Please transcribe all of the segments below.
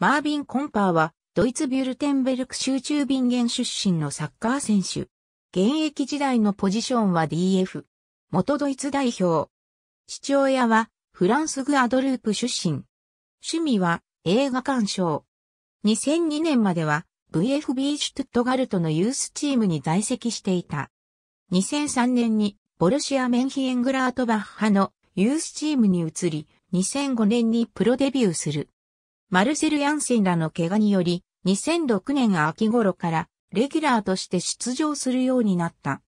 マービン・コンパーは、ドイツビュルテンベルク州中ビゲン出身のサッカー選手。現役時代のポジションは DF。元ドイツ代表。父親は、フランスグアドループ出身。趣味は、映画鑑賞。2002年までは、VFB シュトットガルトのユースチームに在籍していた。2003年に、ボルシア・メンヒエングラートバッハのユースチームに移り、2005年にプロデビューする。マルセル・ヤンセンらの怪我により、2006年秋頃からレギュラーとして出場するようになった。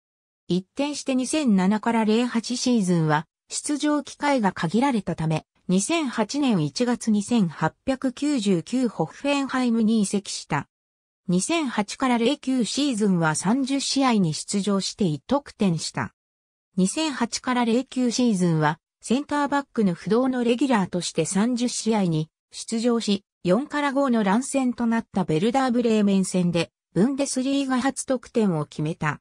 一転して2007から08シーズンは出場機会が限られたため、2008年1月2899ホッフェンハイムに移籍した。2008から09シーズンは30試合に出場して1得点した。2008から09シーズンはセンターバックの不動のレギュラーとして30試合に出場し、4から5の乱戦となったベルダーブレーメン戦で、ブンデスリーガ初得点を決めた。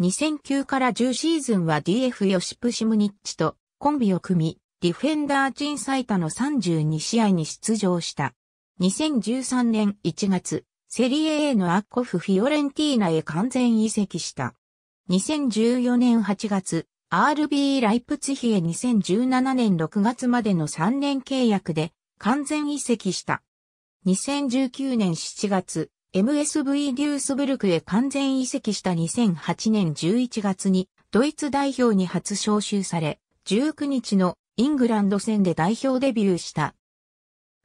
2009から10シーズンは DF ヨシプシムニッチとコンビを組み、ディフェンダーチン最多の32試合に出場した。2013年1月、セリエ A のアッコフ・フィオレンティーナへ完全移籍した。2014年8月、RB ライプツヒへ2017年6月までの3年契約で完全移籍した。2019年7月、MSV デュースブルクへ完全移籍した2008年11月にドイツ代表に初招集され、19日のイングランド戦で代表デビューした。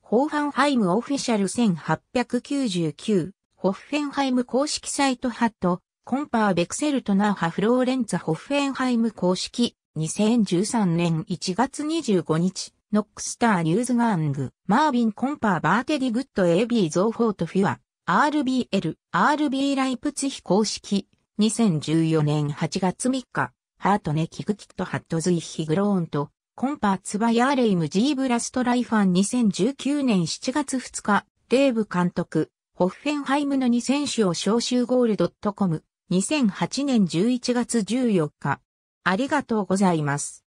ホーファンハイムオフィシャル1899、ホッフェンハイム公式サイトハット、コンパーベクセルトナーハフローレンツホッフェンハイム公式2013年1月25日、ノックスターニューズガング、マービン・コンパー・バーテディ・グッド AB ゾーフォート・フィア、RBL、RB ライプツヒ公式、2014年8月3日、ハートネ・キグキット・ハットズイ・ヒグローンと、コンパー・ツバヤーレイム・ジー・ブラスト・ライファン2019年7月2日、デーブ監督、ホッフェンハイムの2選手を招集ゴールドットコム、2008年11月14日。ありがとうございます。